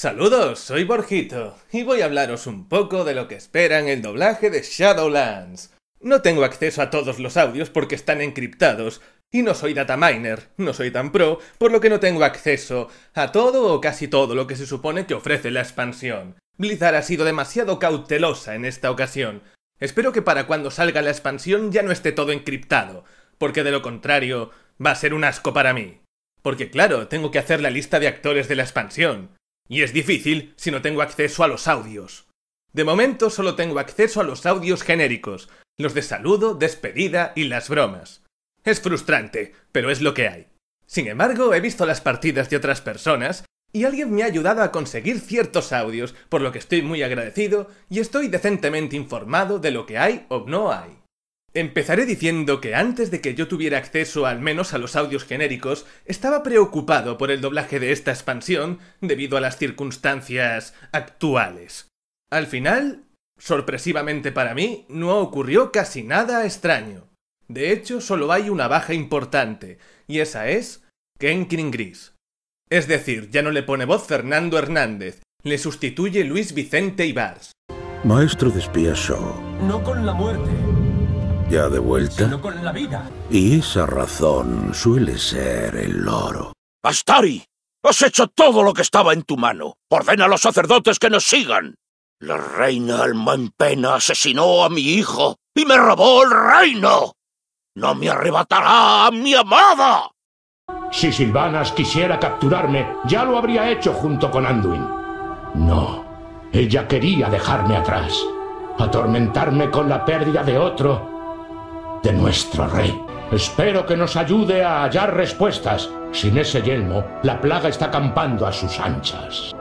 Saludos, soy Borjito y voy a hablaros un poco de lo que espera en el doblaje de Shadowlands. No tengo acceso a todos los audios porque están encriptados y no soy dataminer, no soy tan pro, por lo que no tengo acceso a todo o casi todo lo que se supone que ofrece la expansión. Blizzard ha sido demasiado cautelosa en esta ocasión. Espero que para cuando salga la expansión ya no esté todo encriptado, porque de lo contrario va a ser un asco para mí. Porque claro, tengo que hacer la lista de actores de la expansión. Y es difícil si no tengo acceso a los audios. De momento solo tengo acceso a los audios genéricos, los de saludo, despedida y las bromas. Es frustrante, pero es lo que hay. Sin embargo, he visto las partidas de otras personas y alguien me ha ayudado a conseguir ciertos audios, por lo que estoy muy agradecido y estoy decentemente informado de lo que hay o no hay. Empezaré diciendo que antes de que yo tuviera acceso al menos a los audios genéricos, estaba preocupado por el doblaje de esta expansión debido a las circunstancias actuales. Al final, sorpresivamente para mí, no ocurrió casi nada extraño. De hecho, solo hay una baja importante, y esa es Kenkin Gris. Es decir, ya no le pone voz Fernando Hernández, le sustituye Luis Vicente Ibars. Maestro de No con la muerte ya de vuelta. Con la vida. Y esa razón suele ser el oro. ¡Astari! Has hecho todo lo que estaba en tu mano. Ordena a los sacerdotes que nos sigan. La reina alma en pena asesinó a mi hijo y me robó el reino. No me arrebatará a mi amada. Si Silvanas quisiera capturarme, ya lo habría hecho junto con Anduin. No, ella quería dejarme atrás, atormentarme con la pérdida de otro de nuestro rey. Espero que nos ayude a hallar respuestas. Sin ese yelmo, la plaga está campando a sus anchas.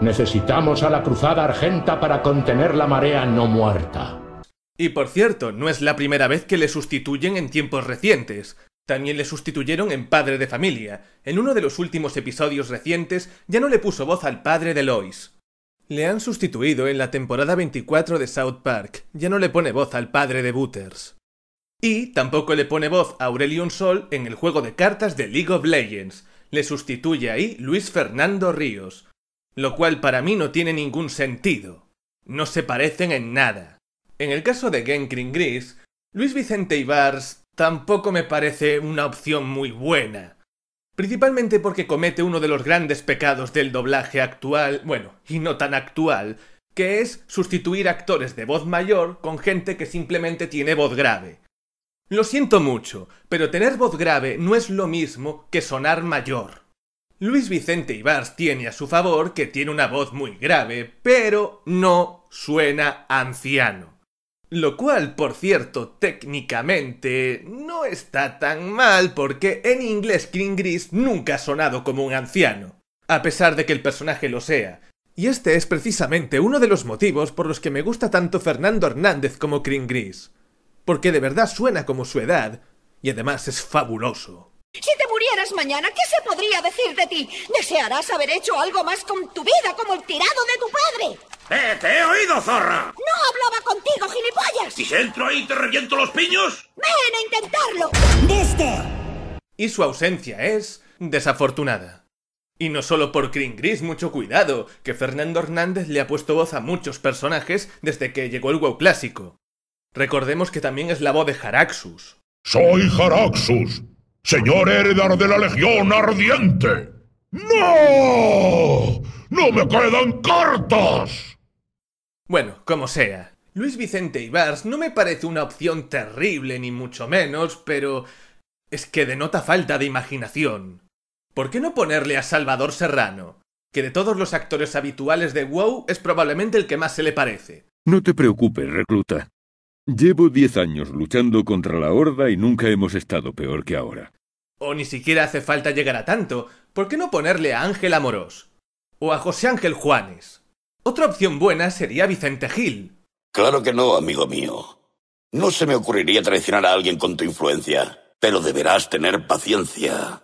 Necesitamos a la Cruzada Argenta para contener la marea no muerta. Y por cierto, no es la primera vez que le sustituyen en tiempos recientes. También le sustituyeron en Padre de Familia. En uno de los últimos episodios recientes ya no le puso voz al padre de Lois. Le han sustituido en la temporada 24 de South Park. Ya no le pone voz al padre de Butters. Y tampoco le pone voz a Aurelion Sol en el juego de cartas de League of Legends. Le sustituye ahí Luis Fernando Ríos. Lo cual para mí no tiene ningún sentido. No se parecen en nada. En el caso de Genkrin Gris, Luis Vicente Ibars tampoco me parece una opción muy buena. Principalmente porque comete uno de los grandes pecados del doblaje actual, bueno, y no tan actual, que es sustituir actores de voz mayor con gente que simplemente tiene voz grave. Lo siento mucho, pero tener voz grave no es lo mismo que sonar mayor. Luis Vicente Ibarz tiene a su favor que tiene una voz muy grave, pero no suena anciano. Lo cual, por cierto, técnicamente no está tan mal porque en inglés King Gris nunca ha sonado como un anciano, a pesar de que el personaje lo sea, y este es precisamente uno de los motivos por los que me gusta tanto Fernando Hernández como King Gris porque de verdad suena como su edad, y además es fabuloso. Si te murieras mañana, ¿qué se podría decir de ti? Desearás haber hecho algo más con tu vida, como el tirado de tu padre. ¡Eh, te he oído, zorra! ¡No hablaba contigo, gilipollas! ¿Y si entro ahí te reviento los piños? ¡Ven a intentarlo! ¡Desde! Y su ausencia es desafortunada. Y no solo por Green Gris, mucho cuidado, que Fernando Hernández le ha puesto voz a muchos personajes desde que llegó el WoW clásico. Recordemos que también es la voz de Jaraxus. Soy Jaraxus! señor heredar de la Legión Ardiente. ¡No! ¡No me quedan cartas! Bueno, como sea. Luis Vicente Ibars no me parece una opción terrible ni mucho menos, pero... es que denota falta de imaginación. ¿Por qué no ponerle a Salvador Serrano? Que de todos los actores habituales de WoW es probablemente el que más se le parece. No te preocupes, recluta. Llevo diez años luchando contra la horda y nunca hemos estado peor que ahora. O ni siquiera hace falta llegar a tanto. ¿Por qué no ponerle a Ángel Amorós? O a José Ángel Juanes. Otra opción buena sería Vicente Gil. Claro que no, amigo mío. No se me ocurriría traicionar a alguien con tu influencia, pero deberás tener paciencia.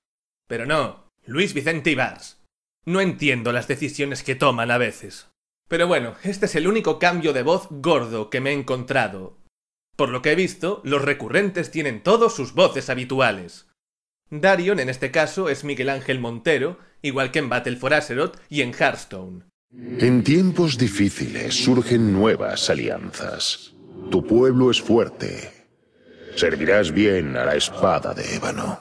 Pero no, Luis Vicente Ibarz. No entiendo las decisiones que toman a veces. Pero bueno, este es el único cambio de voz gordo que me he encontrado, por lo que he visto, los recurrentes tienen todos sus voces habituales. Darion en este caso es Miguel Ángel Montero, igual que en Battle for Azeroth y en Hearthstone. En tiempos difíciles surgen nuevas alianzas. Tu pueblo es fuerte. Servirás bien a la espada de ébano.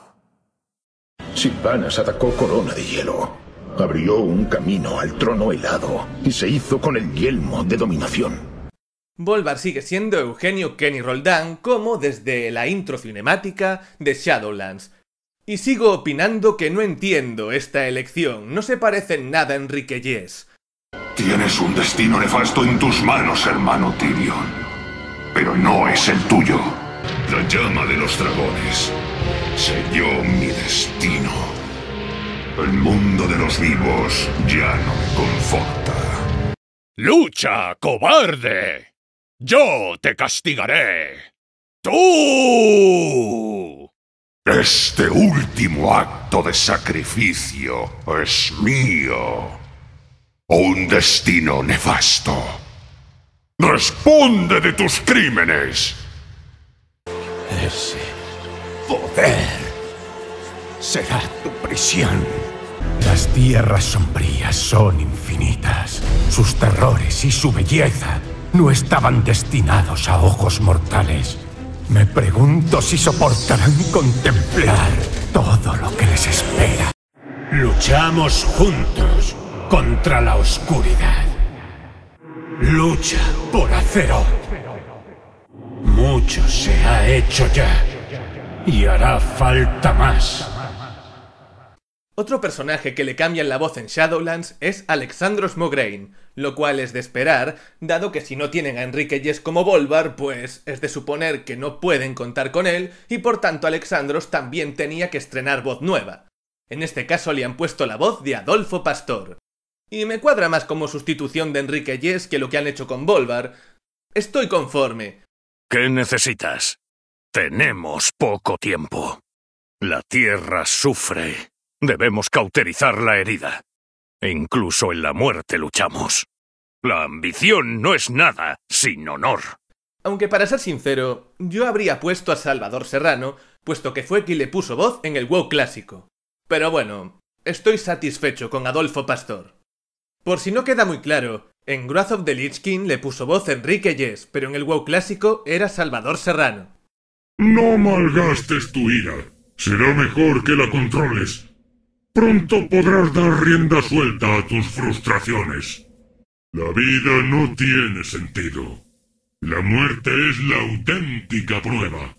Silvanas atacó Corona de Hielo. Abrió un camino al trono helado y se hizo con el yelmo de dominación. Volvar sigue siendo Eugenio Kenny Roldán como desde la intro cinemática de Shadowlands. Y sigo opinando que no entiendo esta elección, no se parece en nada a Enrique Yes. Tienes un destino nefasto en tus manos, hermano Tyrion. Pero no es el tuyo. La llama de los dragones selló mi destino. El mundo de los vivos ya no me conforta. ¡Lucha, cobarde! Yo te castigaré. Tú. Este último acto de sacrificio es mío. un destino nefasto. Responde de tus crímenes. Ese poder será tu prisión. Las tierras sombrías son infinitas. Sus terrores y su belleza no estaban destinados a ojos mortales. Me pregunto si soportarán contemplar todo lo que les espera. Luchamos juntos contra la oscuridad. Lucha por acero. Mucho se ha hecho ya y hará falta más. Otro personaje que le cambian la voz en Shadowlands es Alexandros Mograine, lo cual es de esperar, dado que si no tienen a Enrique Yes como Volvar, pues es de suponer que no pueden contar con él, y por tanto Alexandros también tenía que estrenar voz nueva. En este caso le han puesto la voz de Adolfo Pastor. Y me cuadra más como sustitución de Enrique Yes que lo que han hecho con Volvar. Estoy conforme. ¿Qué necesitas? Tenemos poco tiempo. La tierra sufre. Debemos cauterizar la herida. E incluso en la muerte luchamos. La ambición no es nada sin honor. Aunque para ser sincero, yo habría puesto a Salvador Serrano, puesto que fue quien le puso voz en el WoW clásico. Pero bueno, estoy satisfecho con Adolfo Pastor. Por si no queda muy claro, en Wrath of the Lich King le puso voz Enrique Yes, pero en el WoW clásico era Salvador Serrano. No malgastes tu ira. Será mejor que la controles Pronto podrás dar rienda suelta a tus frustraciones. La vida no tiene sentido. La muerte es la auténtica prueba.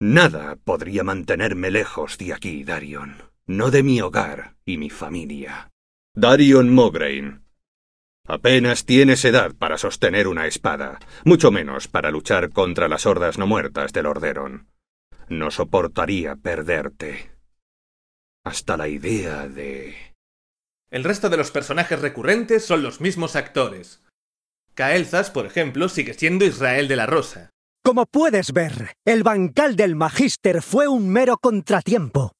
Nada podría mantenerme lejos de aquí, Darion. No de mi hogar y mi familia. Darion Mograine. Apenas tienes edad para sostener una espada, mucho menos para luchar contra las hordas no muertas del Orderon. No soportaría perderte hasta la idea de... El resto de los personajes recurrentes son los mismos actores. Caelzas, por ejemplo, sigue siendo Israel de la Rosa. Como puedes ver, el bancal del Magister fue un mero contratiempo.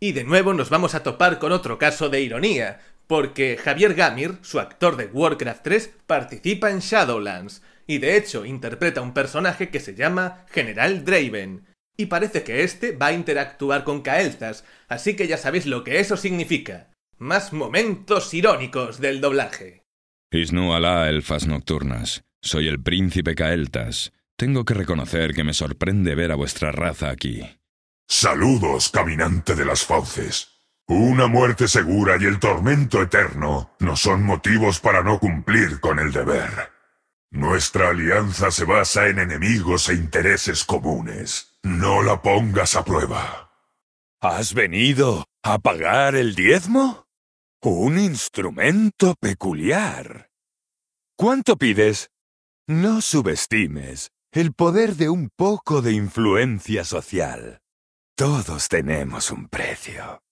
Y de nuevo nos vamos a topar con otro caso de ironía, porque Javier Gamir, su actor de Warcraft 3, participa en Shadowlands, y de hecho interpreta un personaje que se llama General Draven, y parece que este va a interactuar con Caeltas, así que ya sabéis lo que eso significa. Más momentos irónicos del doblaje. Isnu Alá, elfas nocturnas. Soy el príncipe Caeltas. Tengo que reconocer que me sorprende ver a vuestra raza aquí. Saludos, caminante de las fauces. Una muerte segura y el tormento eterno no son motivos para no cumplir con el deber. Nuestra alianza se basa en enemigos e intereses comunes. No la pongas a prueba. ¿Has venido a pagar el diezmo? Un instrumento peculiar. ¿Cuánto pides? No subestimes el poder de un poco de influencia social. Todos tenemos un precio.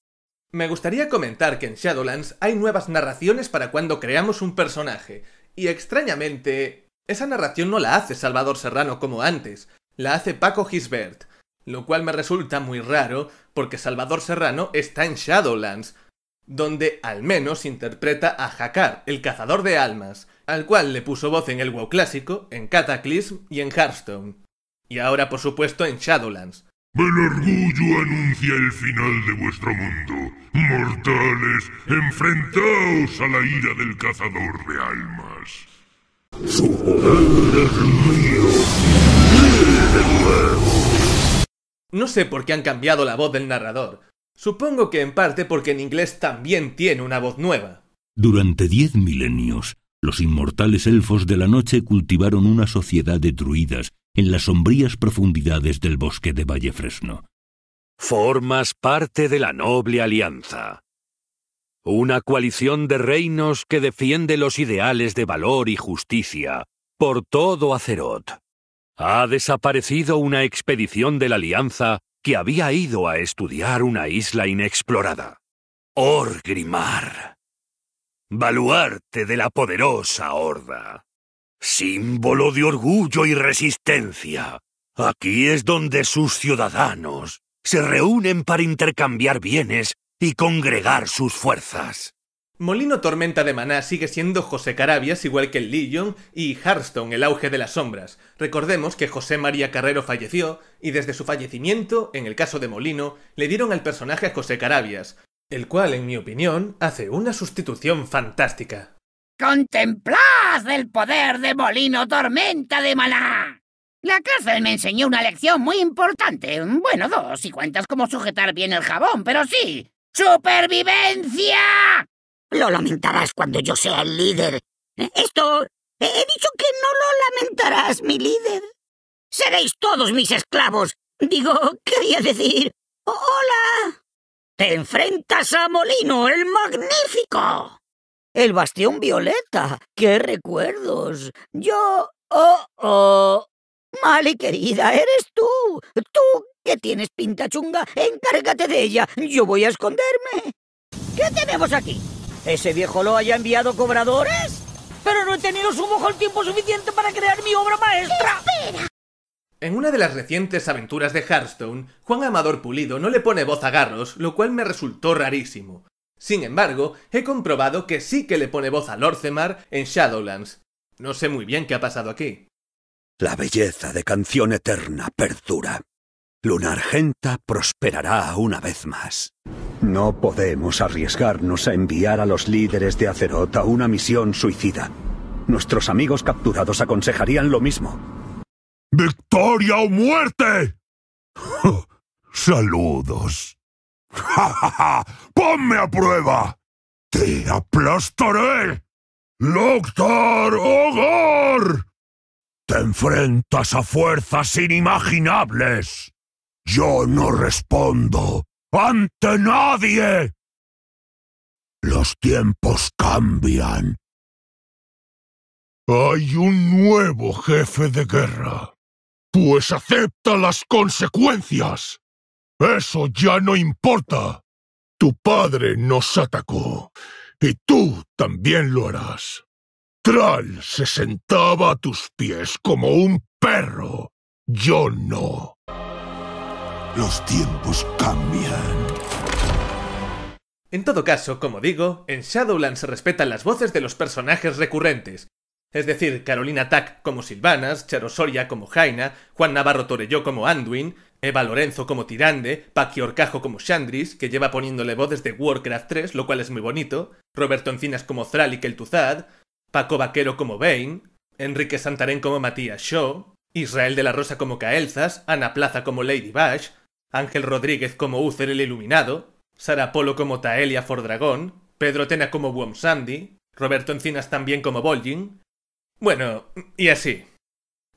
Me gustaría comentar que en Shadowlands hay nuevas narraciones para cuando creamos un personaje, y extrañamente esa narración no la hace Salvador Serrano como antes, la hace Paco Gisbert, lo cual me resulta muy raro porque Salvador Serrano está en Shadowlands, donde al menos interpreta a Hakkar, el cazador de almas, al cual le puso voz en el WoW clásico, en Cataclysm y en Hearthstone. Y ahora, por supuesto, en Shadowlands. El orgullo anuncia el final de vuestro mundo. Mortales, enfrentaos a la ira del cazador de almas. Su poder es mío. No sé por qué han cambiado la voz del narrador. Supongo que en parte porque en inglés también tiene una voz nueva. Durante diez milenios, los inmortales elfos de la noche cultivaron una sociedad de druidas en las sombrías profundidades del bosque de Valle Fresno. Formas parte de la noble alianza una coalición de reinos que defiende los ideales de valor y justicia por todo Azeroth. Ha desaparecido una expedición de la Alianza que había ido a estudiar una isla inexplorada. Orgrimmar. Baluarte de la poderosa horda. Símbolo de orgullo y resistencia. Aquí es donde sus ciudadanos se reúnen para intercambiar bienes y congregar sus fuerzas. Molino Tormenta de Maná sigue siendo José Carabias igual que el Legion y Hearthstone, el auge de las sombras. Recordemos que José María Carrero falleció y desde su fallecimiento, en el caso de Molino, le dieron al personaje a José Carabias, el cual, en mi opinión, hace una sustitución fantástica. ¡Contemplad el poder de Molino Tormenta de Maná! La cárcel me enseñó una lección muy importante. Bueno, dos, si cuentas cómo sujetar bien el jabón, pero sí, ¡Supervivencia! Lo lamentarás cuando yo sea el líder. Eh, esto... He dicho que no lo lamentarás, mi líder. Seréis todos mis esclavos. Digo, quería decir... ¡Hola! Te enfrentas a Molino, el magnífico. El bastión violeta. ¡Qué recuerdos! Yo... ¡Oh, oh! Mali querida, eres tú. Tú que tienes pinta chunga, encárgate de ella. Yo voy a esconderme. ¿Qué tenemos aquí? ¿Ese viejo lo haya enviado cobradores? Pero no he tenido su ojo el tiempo suficiente para crear mi obra maestra. ¡Espera! En una de las recientes aventuras de Hearthstone, Juan Amador Pulido no le pone voz a Garros, lo cual me resultó rarísimo. Sin embargo, he comprobado que sí que le pone voz a Lorcemar en Shadowlands. No sé muy bien qué ha pasado aquí. La belleza de canción eterna perdura. Luna Argenta prosperará una vez más. No podemos arriesgarnos a enviar a los líderes de Azeroth a una misión suicida. Nuestros amigos capturados aconsejarían lo mismo. ¡Victoria o muerte! Saludos. ¡Ja, ja, ponme a prueba! ¡Te aplastaré! ¡Loctar Ogor! enfrentas a fuerzas inimaginables. Yo no respondo ante nadie. Los tiempos cambian. Hay un nuevo jefe de guerra. Pues acepta las consecuencias. Eso ya no importa. Tu padre nos atacó y tú también lo harás. Tral se sentaba a tus pies como un perro. Yo no. Los tiempos cambian. En todo caso, como digo, en Shadowlands se respetan las voces de los personajes recurrentes. Es decir, Carolina Tack como Silvanas, Cherosoria como Jaina, Juan Navarro Torelló como Anduin, Eva Lorenzo como Tirande, Paqui Orcajo como Shandris, que lleva poniéndole voces de Warcraft 3, lo cual es muy bonito, Roberto Encinas como Thralik y Tuzad, Paco Vaquero como Bane, Enrique Santarén como Matías Shaw, Israel de la Rosa como Caelzas, Ana Plaza como Lady Bash, Ángel Rodríguez como Uther el Iluminado, Sara Polo como Taelia Fordragón, Pedro Tena como Wom Sandy, Roberto Encinas también como Bolgin. Bueno, y así.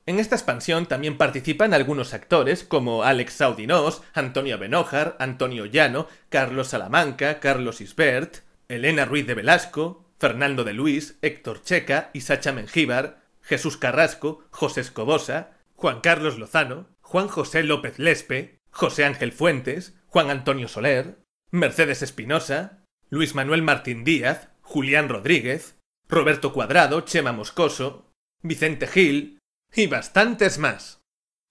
En esta expansión también participan algunos actores como Alex Saudinós, Antonio Benojar, Antonio Llano, Carlos Salamanca, Carlos Isbert, Elena Ruiz de Velasco, Fernando de Luis, Héctor Checa y Sacha Mengíbar, Jesús Carrasco, José Escobosa, Juan Carlos Lozano, Juan José López Lespe, José Ángel Fuentes, Juan Antonio Soler, Mercedes Espinosa, Luis Manuel Martín Díaz, Julián Rodríguez, Roberto Cuadrado, Chema Moscoso, Vicente Gil y bastantes más.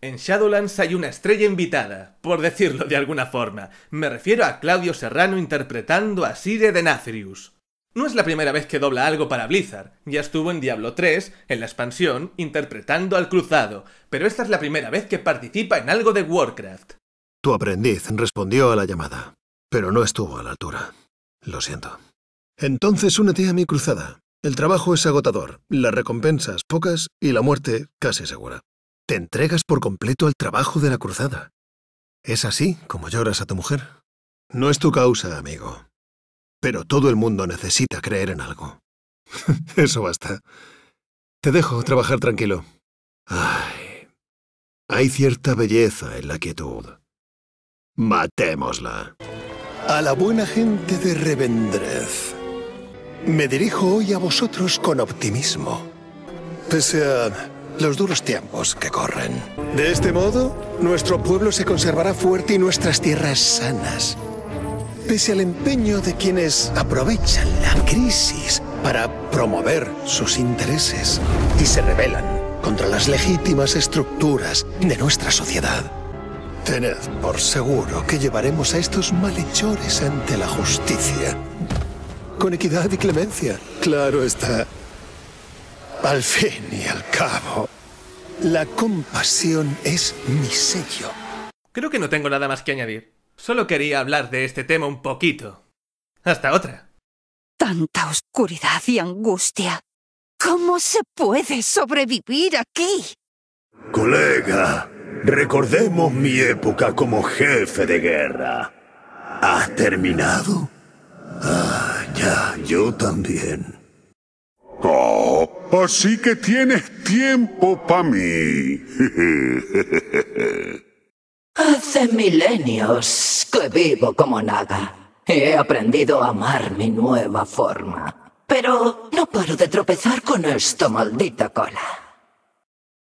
En Shadowlands hay una estrella invitada, por decirlo de alguna forma. Me refiero a Claudio Serrano interpretando a Sire de no es la primera vez que dobla algo para Blizzard, ya estuvo en Diablo 3, en la expansión, interpretando al cruzado, pero esta es la primera vez que participa en algo de Warcraft. Tu aprendiz respondió a la llamada, pero no estuvo a la altura. Lo siento. Entonces únete a mi cruzada. El trabajo es agotador, las recompensas pocas y la muerte casi segura. Te entregas por completo al trabajo de la cruzada. ¿Es así como lloras a tu mujer? No es tu causa, amigo. Pero todo el mundo necesita creer en algo. Eso basta. Te dejo trabajar tranquilo. Ay, hay cierta belleza en la quietud. Matémosla. A la buena gente de Revendrez. Me dirijo hoy a vosotros con optimismo. Pese a los duros tiempos que corren. De este modo, nuestro pueblo se conservará fuerte y nuestras tierras sanas pese al empeño de quienes aprovechan la crisis para promover sus intereses y se rebelan contra las legítimas estructuras de nuestra sociedad. Tened por seguro que llevaremos a estos malhechores ante la justicia. Con equidad y clemencia, claro está. Al fin y al cabo, la compasión es mi sello. Creo que no tengo nada más que añadir. Solo quería hablar de este tema un poquito. Hasta otra. Tanta oscuridad y angustia. ¿Cómo se puede sobrevivir aquí? Colega, recordemos mi época como jefe de guerra. ¿Has terminado? Ah, ya, yo también. Oh, así que tienes tiempo para mí. Hace milenios que vivo como nada. He aprendido a amar mi nueva forma. Pero no paro de tropezar con esta maldita cola.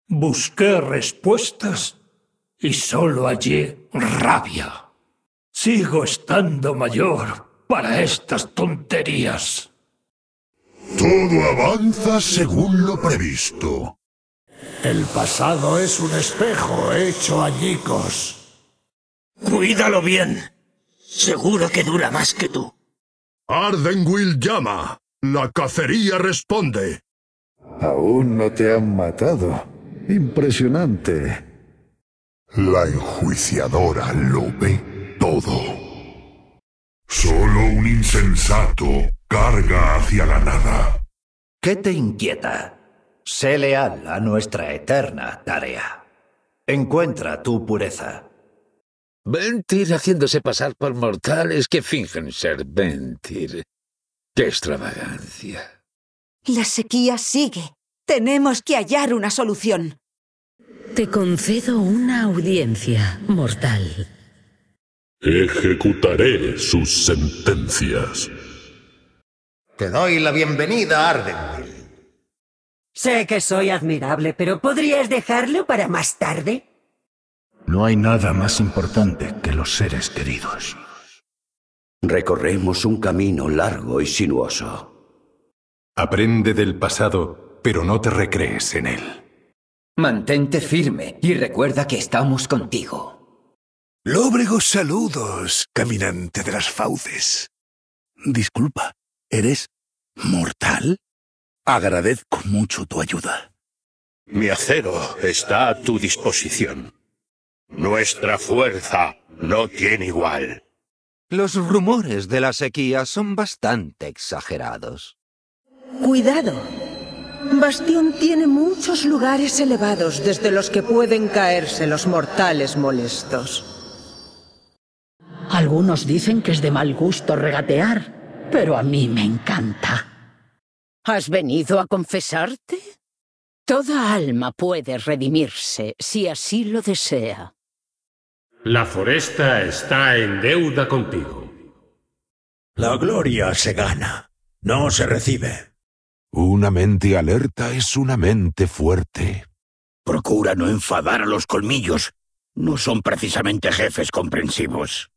Busqué respuestas y solo hallé rabia. Sigo estando mayor para estas tonterías. Todo avanza según lo previsto. El pasado es un espejo hecho añicos. Cuídalo bien. Seguro que dura más que tú. Ardenwill llama. La cacería responde. Aún no te han matado. Impresionante. La enjuiciadora lo ve todo. Solo un insensato carga hacia la nada. ¿Qué te inquieta? Sé leal a nuestra eterna tarea. Encuentra tu pureza. Ventir haciéndose pasar por mortales que fingen ser Ventir. ¡Qué extravagancia! La sequía sigue. Tenemos que hallar una solución. Te concedo una audiencia, mortal. Ejecutaré sus sentencias. Te doy la bienvenida, Ardenville. Sé que soy admirable, pero ¿podrías dejarlo para más tarde? No hay nada más importante que los seres queridos. Recorremos un camino largo y sinuoso. Aprende del pasado, pero no te recrees en él. Mantente firme y recuerda que estamos contigo. Lóbregos saludos, caminante de las fauces. Disculpa, ¿eres mortal? Agradezco mucho tu ayuda. Mi acero está a tu disposición. Nuestra fuerza no tiene igual. Los rumores de la sequía son bastante exagerados. Cuidado. Bastión tiene muchos lugares elevados desde los que pueden caerse los mortales molestos. Algunos dicen que es de mal gusto regatear, pero a mí me encanta. ¿Has venido a confesarte? Toda alma puede redimirse si así lo desea. La foresta está en deuda contigo. La gloria se gana, no se recibe. Una mente alerta es una mente fuerte. Procura no enfadar a los colmillos. No son precisamente jefes comprensivos.